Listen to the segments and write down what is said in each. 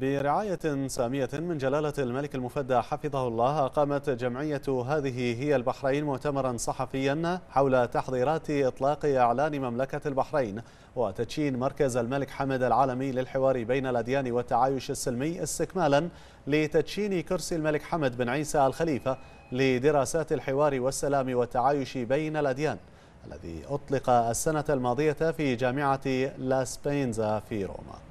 برعاية سامية من جلالة الملك المفدى حفظه الله أقامت جمعية هذه هي البحرين مؤتمرا صحفيا حول تحضيرات إطلاق إعلان مملكة البحرين وتدشين مركز الملك حمد العالمي للحوار بين الأديان والتعايش السلمي استكمالا لتدشين كرسي الملك حمد بن عيسى الخليفة لدراسات الحوار والسلام والتعايش بين الأديان الذي أطلق السنة الماضية في جامعة لاسبينزا في روما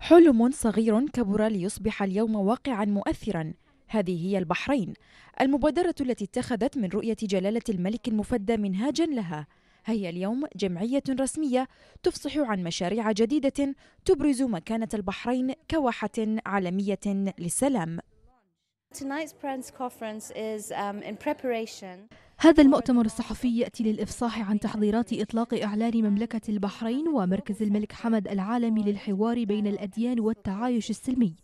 حلم صغير كبر ليصبح اليوم واقعا مؤثرا هذه هي البحرين المبادرة التي اتخذت من رؤية جلالة الملك المفدى منهاجا لها هي اليوم جمعية رسمية تفصح عن مشاريع جديدة تبرز مكانة البحرين كواحة عالمية للسلام هذا المؤتمر الصحفي يأتي للإفصاح عن تحضيرات إطلاق إعلان مملكة البحرين ومركز الملك حمد العالمي للحوار بين الأديان والتعايش السلمي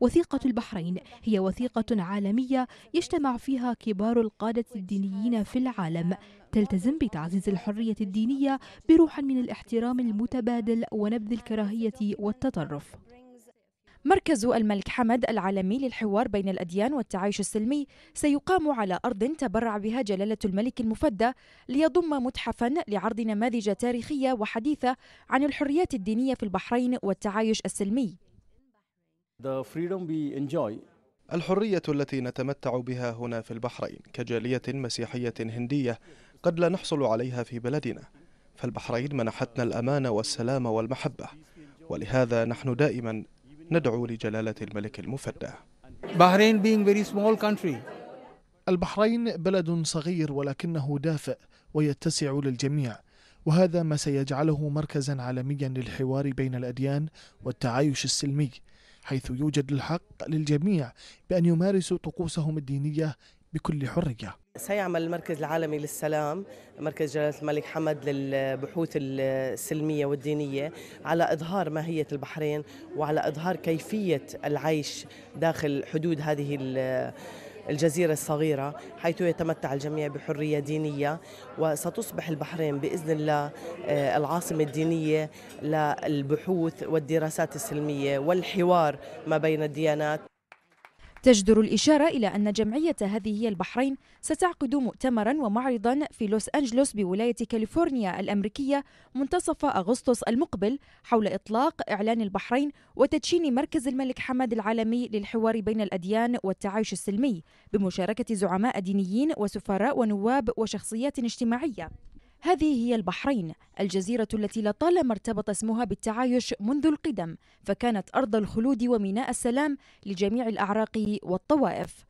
وثيقة البحرين هي وثيقة عالمية يجتمع فيها كبار القادة الدينيين في العالم تلتزم بتعزيز الحرية الدينية بروح من الاحترام المتبادل ونبذ الكراهية والتطرف مركز الملك حمد العالمي للحوار بين الأديان والتعايش السلمي سيقام على أرض تبرع بها جلالة الملك المفدى ليضم متحفا لعرض نماذج تاريخية وحديثة عن الحريات الدينية في البحرين والتعايش السلمي الحرية التي نتمتع بها هنا في البحرين كجالية مسيحية هندية قد لا نحصل عليها في بلدنا فالبحرين منحتنا الأمان والسلام والمحبة ولهذا نحن دائما ندعو لجلالة الملك المفدى البحرين بلد صغير ولكنه دافئ ويتسع للجميع وهذا ما سيجعله مركزا عالميا للحوار بين الأديان والتعايش السلمي حيث يوجد الحق للجميع بأن يمارسوا طقوسهم الدينية بكل حرية سيعمل المركز العالمي للسلام مركز جلالة الملك حمد للبحوث السلمية والدينية على إظهار ماهية البحرين وعلى إظهار كيفية العيش داخل حدود هذه الجزيرة الصغيرة حيث يتمتع الجميع بحرية دينية وستصبح البحرين بإذن الله آه، العاصمة الدينية للبحوث والدراسات السلمية والحوار ما بين الديانات تجدر الإشارة إلى أن جمعية هذه هي البحرين ستعقد مؤتمرا ومعرضا في لوس أنجلوس بولاية كاليفورنيا الأمريكية منتصف أغسطس المقبل حول إطلاق إعلان البحرين وتدشين مركز الملك حمد العالمي للحوار بين الأديان والتعايش السلمي بمشاركة زعماء دينيين وسفراء ونواب وشخصيات اجتماعية هذه هي البحرين الجزيرة التي لطالما ارتبط اسمها بالتعايش منذ القدم فكانت أرض الخلود وميناء السلام لجميع الأعراق والطوائف